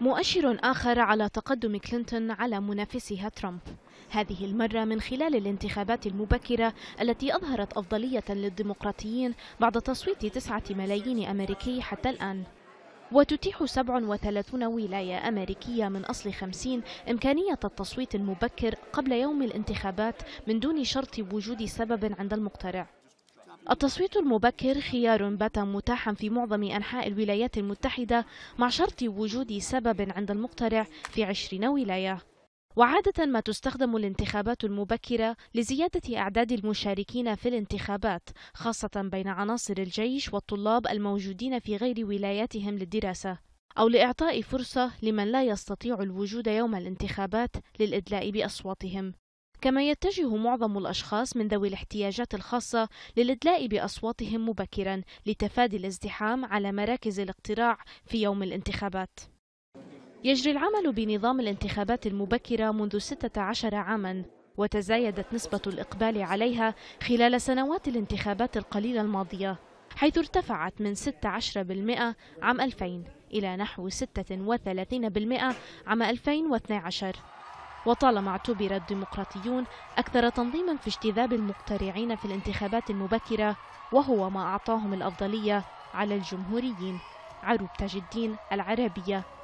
مؤشر آخر على تقدم كلينتون على منافسها ترامب هذه المرة من خلال الانتخابات المبكرة التي أظهرت أفضلية للديمقراطيين بعد تصويت تسعة ملايين أمريكي حتى الآن وتتيح 37 ولاية أمريكية من أصل 50 إمكانية التصويت المبكر قبل يوم الانتخابات من دون شرط وجود سبب عند المقترع التصويت المبكر خيار بات متاحا في معظم أنحاء الولايات المتحدة مع شرط وجود سبب عند المقترع في 20 ولاية وعادة ما تستخدم الانتخابات المبكرة لزيادة أعداد المشاركين في الانتخابات خاصة بين عناصر الجيش والطلاب الموجودين في غير ولاياتهم للدراسة أو لإعطاء فرصة لمن لا يستطيع الوجود يوم الانتخابات للإدلاء بأصواتهم كما يتجه معظم الأشخاص من ذوي الاحتياجات الخاصة للإدلاء بأصواتهم مبكرا لتفادي الازدحام على مراكز الاقتراع في يوم الانتخابات يجري العمل بنظام الانتخابات المبكرة منذ 16 عاما وتزايدت نسبة الإقبال عليها خلال سنوات الانتخابات القليلة الماضية حيث ارتفعت من 16% عام 2000 إلى نحو 36% عام 2012 وطالما اعتبر الديمقراطيون أكثر تنظيما في اجتذاب المقترعين في الانتخابات المبكرة وهو ما أعطاهم الأفضلية على الجمهوريين عروب تاج الدين العربية